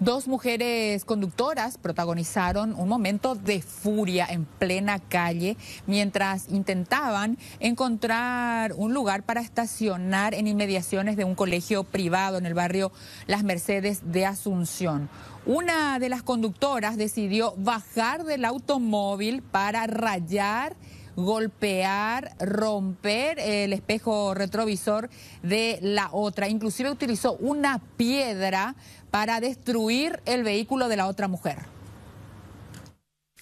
Dos mujeres conductoras protagonizaron un momento de furia en plena calle mientras intentaban encontrar un lugar para estacionar en inmediaciones de un colegio privado en el barrio Las Mercedes de Asunción. Una de las conductoras decidió bajar del automóvil para rayar golpear, romper el espejo retrovisor de la otra. Inclusive utilizó una piedra para destruir el vehículo de la otra mujer.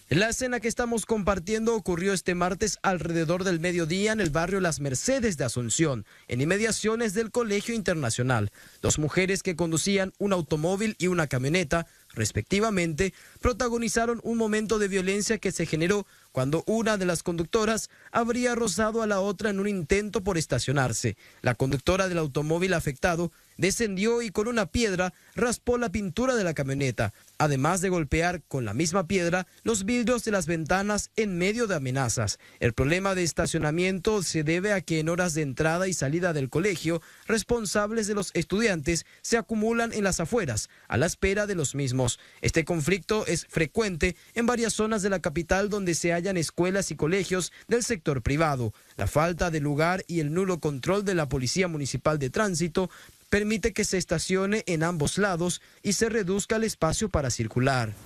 La escena que estamos compartiendo ocurrió este martes alrededor del mediodía en el barrio Las Mercedes de Asunción, en inmediaciones del Colegio Internacional. Dos mujeres que conducían un automóvil y una camioneta respectivamente, protagonizaron un momento de violencia que se generó cuando una de las conductoras habría rozado a la otra en un intento por estacionarse. La conductora del automóvil afectado descendió y con una piedra raspó la pintura de la camioneta, además de golpear con la misma piedra los vidrios de las ventanas en medio de amenazas. El problema de estacionamiento se debe a que en horas de entrada y salida del colegio, responsables de los estudiantes se acumulan en las afueras, a la espera de los mismos. Este conflicto es frecuente en varias zonas de la capital donde se hallan escuelas y colegios del sector privado. La falta de lugar y el nulo control de la Policía Municipal de Tránsito permite que se estacione en ambos lados y se reduzca el espacio para circular.